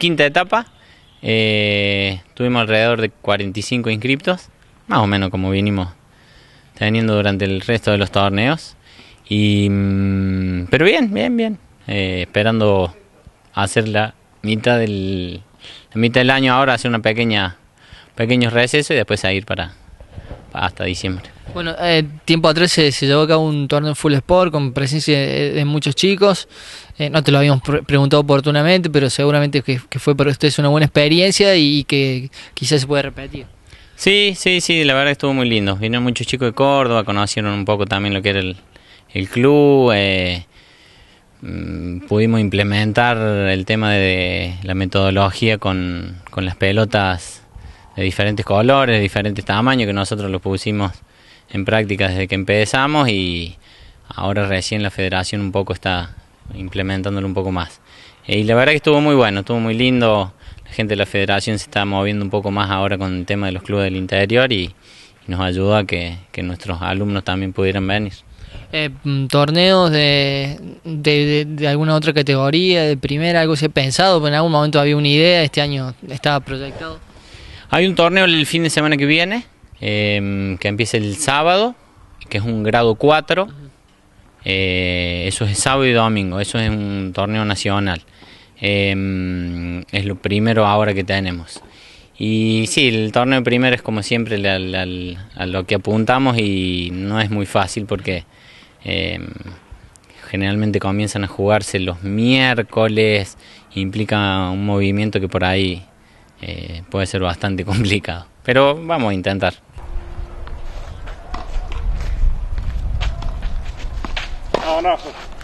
quinta etapa. Eh, tuvimos alrededor de 45 inscriptos, más o menos como vinimos teniendo durante el resto de los torneos. Y, mm, pero bien, bien, bien. Eh, esperando hacer la mitad del, mitad del año ahora, hacer una pequeña pequeños receso y después a ir para hasta diciembre. Bueno, eh, tiempo atrás se, llevó a un torneo full sport con presencia de, muchos chicos. Eh, no te lo habíamos preguntado oportunamente, pero seguramente que, fue para ustedes una buena experiencia y que quizás se puede repetir. Sí, sí, sí, la verdad estuvo muy lindo. Vinieron muchos chicos de Córdoba, conocieron un poco también lo que era el, club. Eh, mm, pudimos implementar el tema de la metodología con, con las pelotas de diferentes colores, de diferentes tamaños, que nosotros los pusimos en práctica desde que empezamos y ahora recién la federación un poco está implementándolo un poco más. Eh, y la verdad que estuvo muy bueno, estuvo muy lindo. La gente de la federación se está moviendo un poco más ahora con el tema de los clubes del interior y, nos ayuda a que, nuestros alumnos también pudieran venir. Eh, mm, ¿Torneos de, alguna otra categoría, de primera, algo se ha pensado? ¿En algún momento había una idea? ¿Este año estaba proyectado? Hay un torneo el fin de semana que viene, Em, que empiece el sábado, que es un grado 4. Eh, eso es sábado y domingo, eso es un torneo nacional. Em, es lo primero ahora que tenemos. Y sí, el torneo primero es como siempre a lo que apuntamos y no es muy fácil porque em, generalmente comienzan a jugarse los miércoles, implica un movimiento que por ahí eh, puede ser bastante complicado. Pero vamos a intentar. Oh, no.